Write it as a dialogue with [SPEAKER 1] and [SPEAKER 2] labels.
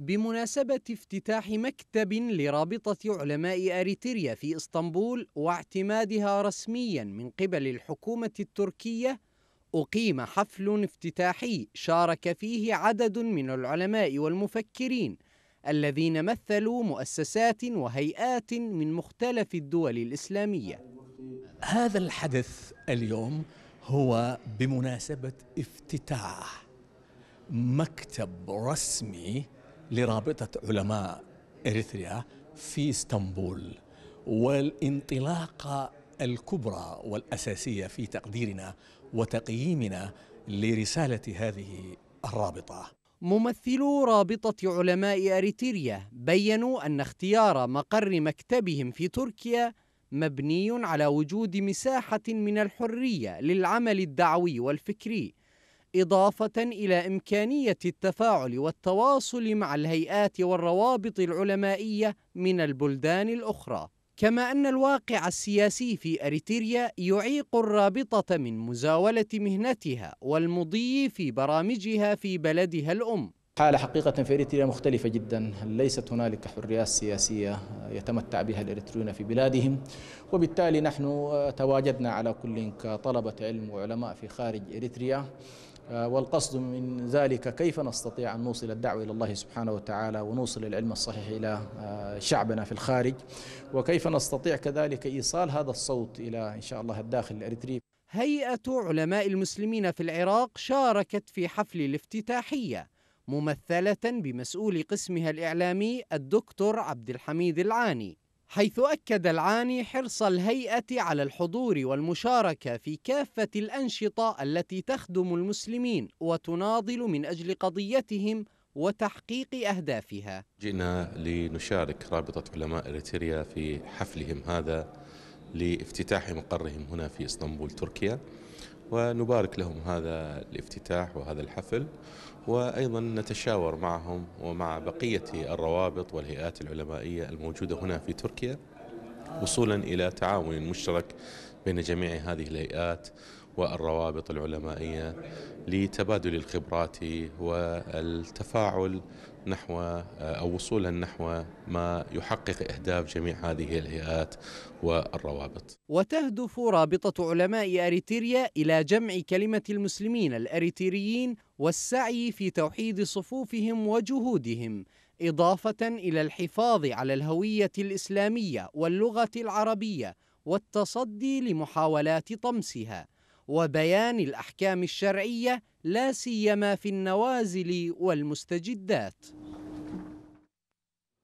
[SPEAKER 1] بمناسبة افتتاح مكتب لرابطة علماء أريتريا في إسطنبول واعتمادها رسميا من قبل الحكومة التركية أقيم حفل افتتاحي شارك فيه عدد من العلماء والمفكرين الذين مثلوا مؤسسات وهيئات من مختلف الدول الإسلامية هذا الحدث اليوم
[SPEAKER 2] هو بمناسبة افتتاح مكتب رسمي لرابطة علماء إريتريا في اسطنبول والانطلاقة الكبرى والأساسية في تقديرنا وتقييمنا لرسالة هذه الرابطة
[SPEAKER 1] ممثلو رابطة علماء أريتريا بيّنوا أن اختيار مقر مكتبهم في تركيا مبني على وجود مساحة من الحرية للعمل الدعوي والفكري إضافة إلى إمكانية التفاعل والتواصل مع الهيئات والروابط العلمائية من البلدان الأخرى كما أن الواقع السياسي في أريتريا يعيق الرابطة من مزاولة مهنتها والمضي في برامجها في بلدها الأم
[SPEAKER 3] حالة حقيقة في إريتريا مختلفة جدا ليست هنالك حريات سياسية يتمتع بها الإريتريون في بلادهم وبالتالي نحن تواجدنا على كل كطلبة علم وعلماء في خارج إريتريا آه، والقصد من ذلك كيف نستطيع أن نوصل الدعوة إلى الله سبحانه وتعالى ونوصل العلم الصحيح إلى آه، شعبنا في الخارج وكيف نستطيع كذلك إيصال هذا الصوت إلى إن شاء الله الداخل الأريتري هيئة
[SPEAKER 1] علماء المسلمين في العراق شاركت في حفل الافتتاحية ممثلة بمسؤول قسمها الإعلامي الدكتور عبد الحميد العاني حيث أكد العاني حرص الهيئة على الحضور والمشاركة في كافة الأنشطة التي تخدم المسلمين وتناضل من أجل قضيتهم وتحقيق أهدافها
[SPEAKER 4] جئنا لنشارك رابطة علماء إريتريا في حفلهم هذا لافتتاح مقرهم هنا في إسطنبول تركيا ونبارك لهم هذا الافتتاح وهذا الحفل وأيضا نتشاور معهم ومع بقية الروابط والهيئات العلمائية الموجودة هنا في تركيا وصولا إلى تعاون مشترك بين جميع هذه الهيئات والروابط العلمائية لتبادل الخبرات والتفاعل نحو أو وصولا نحو ما يحقق أهداف جميع هذه الهيئات والروابط
[SPEAKER 1] وتهدف رابطة علماء أريتريا إلى جمع كلمة المسلمين الأريتريين والسعي في توحيد صفوفهم وجهودهم إضافة إلى الحفاظ على الهوية الإسلامية واللغة العربية والتصدي لمحاولات طمسها وبيان الأحكام الشرعية لا سيما في النوازل والمستجدات